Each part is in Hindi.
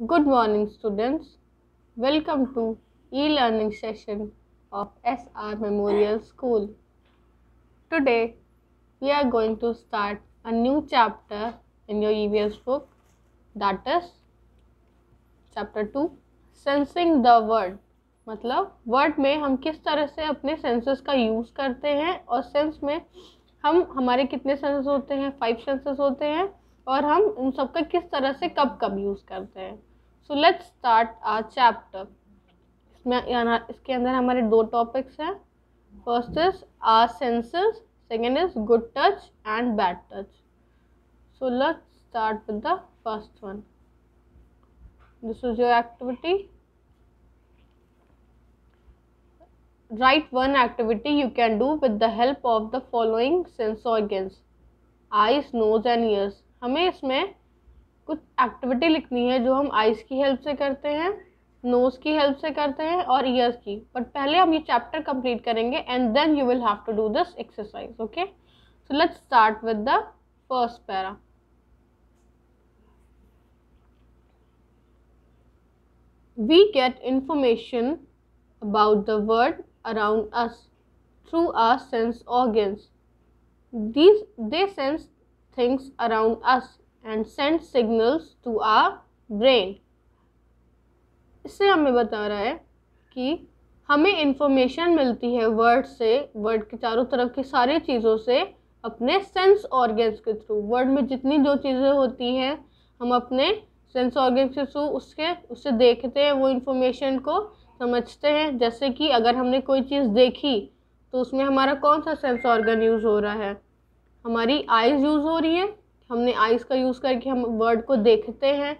Good morning students. Welcome to e-learning session of SR Memorial School. Today we are going to start a new chapter in your EVS book that is chapter 2 sensing the word मतलब वर्ड में हम किस तरह से अपने सेंसेस का यूज़ करते हैं और सेंस में हम हमारे कितने सेंसेस होते हैं फाइव सेंसेस होते हैं और हम उन सब का किस तरह से कब कब यूज़ करते हैं so let's start a chapter इसमें इसके अंदर हमारे दो टॉपिक्स हैं first is our senses second is good touch and bad touch so let's start with the first one this is your activity right one activity you can do with the help of the following sense organs eyes nose and ears हमें इसमें कुछ एक्टिविटी लिखनी है जो हम आइज़ की हेल्प से करते हैं नोज़ की हेल्प से करते हैं और ईयर्स की बट पहले हम ये चैप्टर कंप्लीट करेंगे and then you will have to do this exercise okay so let's start with the first para we get information about the world around us through our sense organs These, they things around us and send signals to our brain. इससे हमें बता रहा है कि हमें इंफॉर्मेशन मिलती है वर्ड से वर्ड के चारों तरफ की सारी चीज़ों से अपने सेंस ऑर्गेंस के थ्रू वर्ड में जितनी जो चीज़ें होती हैं हम अपने सेंस ऑर्गेंस के थ्रू उसके उससे देखते हैं वो इन्फॉर्मेशन को समझते हैं जैसे कि अगर हमने कोई चीज़ देखी तो उसमें हमारा कौन सा सेंस ऑर्गन यूज़ हो रहा है हमारी आइज़ यूज़ हो रही है हमने आइज़ का यूज़ करके हम वर्ड को देखते हैं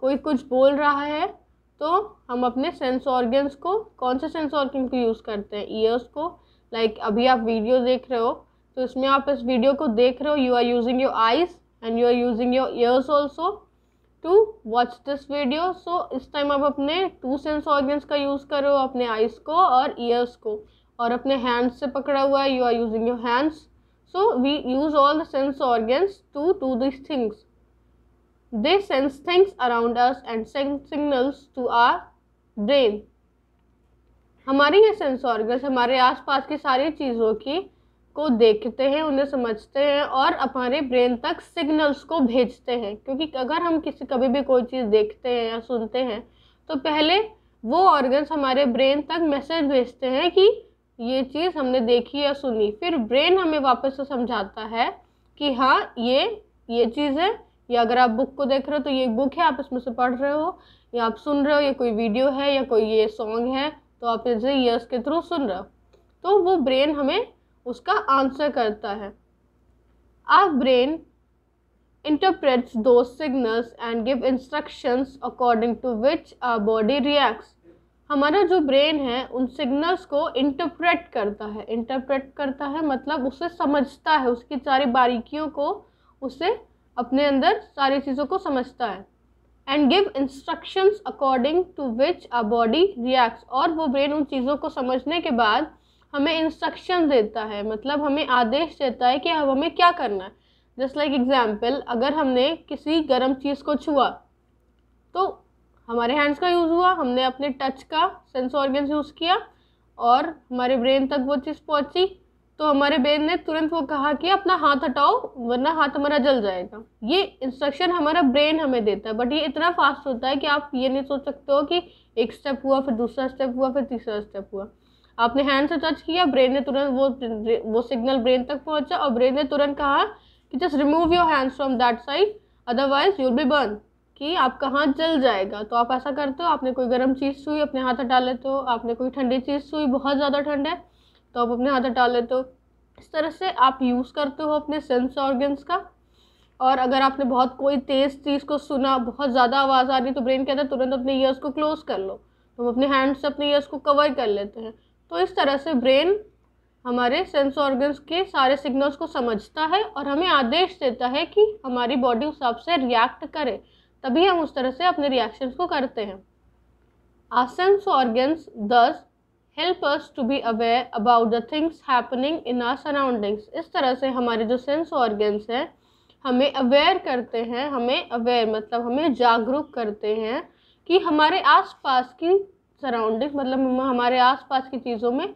कोई कुछ बोल रहा है तो हम अपने सेंस ऑर्गन्स को कौन से सेंस ऑर्गन को यूज़ करते हैं ईयर्स को लाइक like, अभी आप वीडियो देख रहे हो तो इसमें आप इस वीडियो को देख रहे हो you are using your eyes and you are using your ears also to watch this video so इस टाइम आप अपने टू सेंस ऑर्गन्स का यूज़ करो अपने आइज़ को और ईयर्स को और अपने हैंड्स से पकड़ा हुआ है you are using your hands so we use all the sense organs to do these things they sense things around us and send signals to our brain. हमारे ये सेंस ऑर्गन्स हमारे आसपास की सारी चीज़ों की को देखते हैं उन्हें समझते हैं और हमारे ब्रेन तक सिग्नल्स को भेजते हैं क्योंकि अगर हम किसी कभी भी कोई चीज़ देखते हैं या सुनते हैं तो पहले वो ऑर्गन्स हमारे ब्रेन तक मैसेज भेजते हैं कि ये चीज़ हमने देखी या सुनी फिर ब्रेन हमें वापस से समझाता है कि हाँ ये ये चीज़ है या अगर आप बुक को देख रहे हो तो ये बुक है आप इसमें से पढ़ रहे हो या आप सुन रहे हो या कोई वीडियो है या कोई ये सॉन्ग है तो आप इसे यस के थ्रू सुन रहे हो तो वो ब्रेन हमें उसका आंसर करता है आप brain interprets the signals and give instructions according to which our body reacts हमारा जो ब्रेन है उन सिग्नल्स को इंटरप्रेट करता है इंटरप्रेट करता है मतलब उसे समझता है उसकी सारी बारीकियों को उसे अपने अंदर सारी चीज़ों को समझता है and give instructions according to which our body reacts और वो ब्रेन उन चीज़ों को समझने के बाद हमें इंस्ट्रक्शन देता है मतलब हमें आदेश देता है कि अब हमें क्या करना है जस्ट लाइक एग्ज़ाम्पल अगर हमने किसी गर्म चीज़ को छुआ तो हमारे हैंड्स का यूज़ हुआ हमने अपने टच का सेंस ऑर्गन्स यूज़ किया और हमारे ब्रेन तक वो चीज़ पहुँची तो हमारे ब्रेन ने तुरंत वो कहा कि अपना हाथ हटाओ वरना हाथ हमारा जल जाएगा ये इंस्ट्रक्शन हमारा ब्रेन हमें देता है बट ये इतना फास्ट होता है कि आप ये नहीं सोच सकते हो कि एक स्टेप हुआ फिर दूसरा स्टेप हुआ फिर तीसरा स्टेप हुआ आपने हैंड से टच किया ब्रेन ने तुरंत वो वो सिग्नल ब्रेन तक पहुंचा और ब्रेन ने तुरंत कहा कि just remove your hands from that side otherwise you'll be burn कि आपका हाथ जल जाएगा तो आप ऐसा करते हो आपने कोई गर्म चीज़ सुई अपने हाथ हटा लेते हो आपने कोई ठंडी चीज़ सुई बहुत ज़्यादा ठंड है तो आप अपने हाथ हटा लेते हो इस तरह से आप यूज़ करते हो अपने सेंस ऑर्गन्स का और अगर आपने बहुत कोई तेज़ चीज़ को सुना बहुत ज़्यादा आवाज़ आ रही तो ब्रेन कहता है तुरंत अपने ईयर्स को क्लोज़ कर लो तो हम अपने हैंड से अपने ईयर्स को कवर कर लेते हैं तो इस तरह से ब्रेन हमारे सेंस ऑर्गन्स के सारे सिग्नल्स को समझता है और हमें आदेश देता है कि हमारी बॉडी उस हिसाब से रिएक्ट करे तभी हम उस तरह से अपने रिएक्शंस को करते हैं आसेंस sense these help us to be aware about the things happening in our surroundings इस तरह से हमारे जो सेंस ऑर्गन्स हैं हमें अवेयर करते हैं हमें अवेयर मतलब हमें जागरूक करते हैं कि हमारे आसपास की सराउंडिंग मतलब हमारे आसपास की चीज़ों में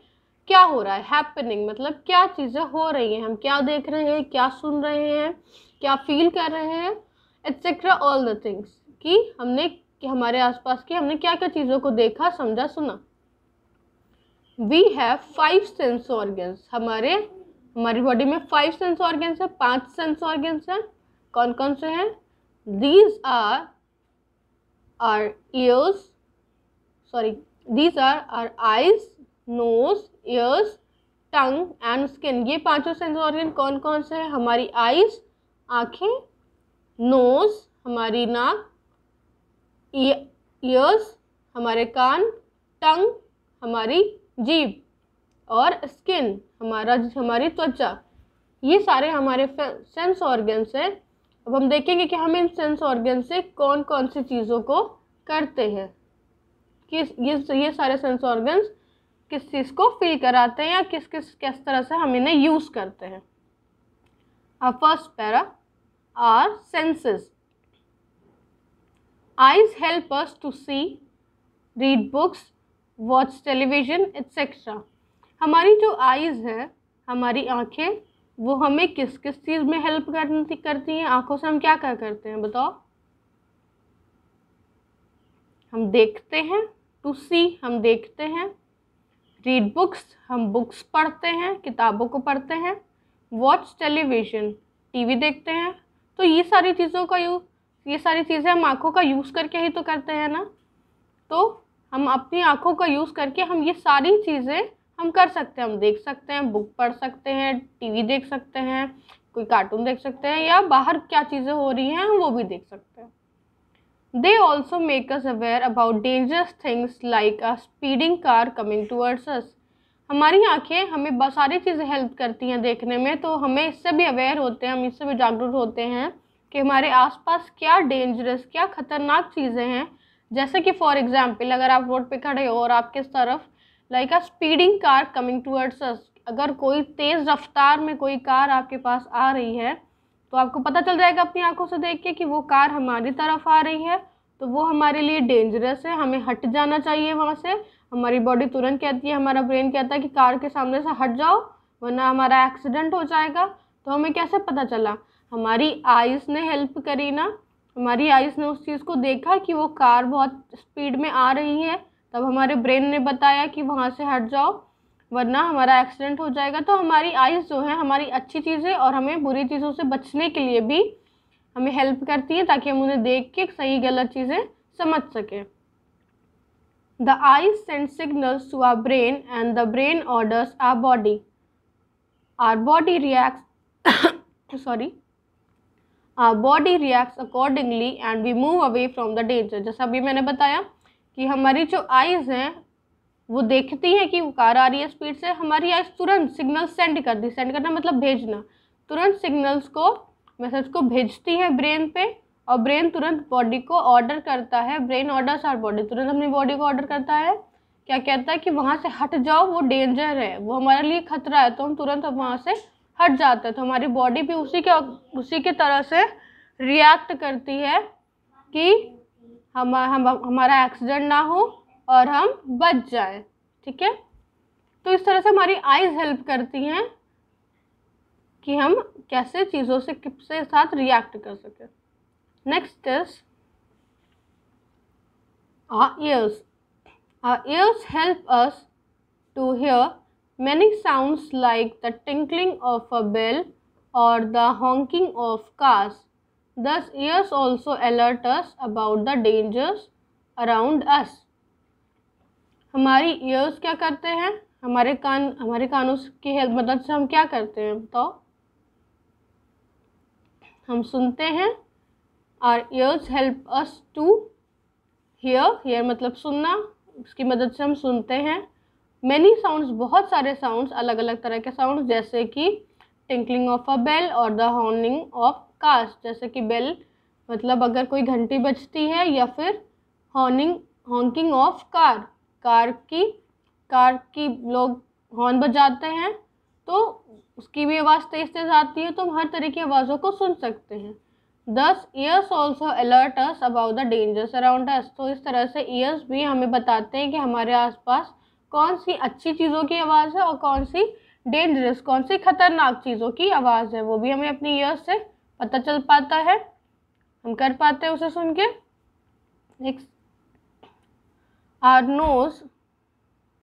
क्या हो रहा है हैपनिंग मतलब क्या चीज़ें हो रही हैं हम क्या देख रहे हैं क्या सुन रहे हैं क्या फील कर रहे हैं एट्सेट्रा ऑल द थिंग्स कि हमने कि हमारे आसपास की हमने क्या क्या चीज़ों को देखा समझा सुना we have five sense organs हमारे हमारी बॉडी में फाइव सेंस ऑर्गन्स हैं पांच सेंस ऑर्गन्स हैं कौन कौन से हैं these are our ears sorry these are our eyes nose ears tongue and skin ये पांचों सेंस ऑर्गन कौन कौन से हैं हमारी आइज आँखें नोज़ हमारी नाक ईयर्स हमारे कान टंग हमारी जीभ और स्किन हमारा हमारी त्वचा ये सारे हमारे सेंस ऑर्गन्स हैं अब हम देखेंगे कि हम इन सेंस ऑर्गन से कौन कौन सी चीज़ों को करते हैं कि ये ये सारे सेंस ऑर्गन्स किस चीज़ को फील कराते हैं या किस किस किस तरह से हम इन्हें यूज़ करते हैं अब first para our senses. Eyes help us to see, read books, watch television, etc. हमारी जो eyes है हमारी आँखें वो हमें किस किस चीज़ में हेल्प करती करती हैं आँखों से हम क्या क्या करते हैं बताओ हम देखते हैं टू सी हम देखते हैं रीड बुक्स हम बुक्स पढ़ते हैं किताबों को पढ़ते हैं वॉच टेलीविज़न टीवी देखते हैं तो ये सारी चीज़ों का यू ये सारी चीज़ें हम आँखों का यूज़ करके ही तो करते हैं ना तो हम अपनी आँखों का यूज़ करके हम ये सारी चीज़ें हम कर सकते हैं हम देख सकते हैं बुक पढ़ सकते हैं टीवी देख सकते हैं कोई कार्टून देख सकते हैं या बाहर क्या चीज़ें हो रही हैं वो भी देख सकते हैं they also make us aware about dangerous things like a speeding car coming towards us हमारी आंखें हमें बहुत सारी चीज़ें हेल्प करती हैं देखने में तो हमें इससे भी अवेयर होते हैं हम इससे भी जागरूक होते हैं कि हमारे आसपास क्या डेंजरस क्या ख़तरनाक चीज़ें हैं जैसे कि फॉर एग्ज़ाम्पल अगर आप रोड पे खड़े हो और आपके तरफ like a speeding car coming towards us अगर कोई तेज़ रफ्तार में कोई कार आपके पास आ रही है तो आपको पता चल जाएगा अपनी आंखों से देख के कि वो कार हमारी तरफ आ रही है तो वो हमारे लिए डेंजरस है हमें हट जाना चाहिए वहाँ से हमारी बॉडी तुरंत कहती है हमारा ब्रेन कहता है कि कार के सामने से हट जाओ वरना हमारा एक्सीडेंट हो जाएगा तो हमें कैसे पता चला हमारी आइज़ ने हेल्प करी ना हमारी आइज़ ने उस चीज़ को देखा कि वो कार बहुत स्पीड में आ रही है तब हमारे ब्रेन ने बताया कि वहाँ से हट जाओ वरना हमारा एक्सीडेंट हो जाएगा तो हमारी आइज़ जो है हमारी अच्छी चीज़ है और हमें बुरी चीज़ों से बचने के लिए भी हमें हेल्प करती है ताकि हम उन्हें देख के सही गलत चीज़ें समझ सकें the eyes send signals to our brain and the brain orders our body our body react sorry our body reacts accordingly and we move away from the danger जैसा अभी मैंने बताया कि हमारी जो आइज़ हैं वो देखती हैं कि वो कार आ रही है स्पीड से हमारी आइज़ तुरंत सिग्नल सेंड कर दी सेंड करना मतलब भेजना तुरंत सिग्नल्स को मैसेज को भेजती है ब्रेन पे और ब्रेन तुरंत बॉडी को ऑर्डर करता है ब्रेन ऑर्डर्स आर बॉडी तुरंत अपनी बॉडी को ऑर्डर करता है क्या कहता है कि वहाँ से हट जाओ वो डेंजर है वो हमारे लिए खतरा है तो हम तुरंत वहाँ से हट जाते हैं तो हमारी बॉडी भी उसी के उसी के तरह से रिएक्ट करती है कि हम, हम हमारा एक्सीडेंट ना हो और हम बच जाएं ठीक है तो इस तरह से हमारी आइज़ हेल्प करती हैं कि हम कैसे चीज़ों से किसके साथ रिएक्ट कर सकें next is our ears our ears help us to hear many sounds like the tinkling of a bell और the honking of cars these ears also alert us about the dangers around us हमारी ईयर्स क्या करते हैं हमारे कान हमारे कानों की हेल्प मदद मतलब से हम क्या करते हैं बताओ हम सुनते हैं our ears help us to hear hear मतलब सुनना उसकी मदद से हम सुनते हैं मैनी साउंड्स बहुत सारे साउंड्स अलग अलग तरह के साउंड्स जैसे कि टिंकलिंग ऑफ अ बेल और द हॉर्निंग ऑफ कास जैसे कि बेल मतलब अगर कोई घंटी बजती है या फिर horning honking of car car की कार की लोग हॉर्न बजाते हैं तो उसकी भी आवाज़ तेज तेज आती है तो हम हर तरह की आवाज़ों को सुन सकते हैं these ears also alert us about the dangers around us तो इस तरह से ईयर्स भी हमें बताते हैं कि हमारे आसपास कौन सी अच्छी चीज़ों की आवाज़ है और कौन सी डेंजरस कौन सी खतरनाक चीज़ों की आवाज़ है वो भी हमें अपनी ईयर्स से पता चल पाता है हम कर पाते हैं उसे सुन के नेक्स्ट आर नोज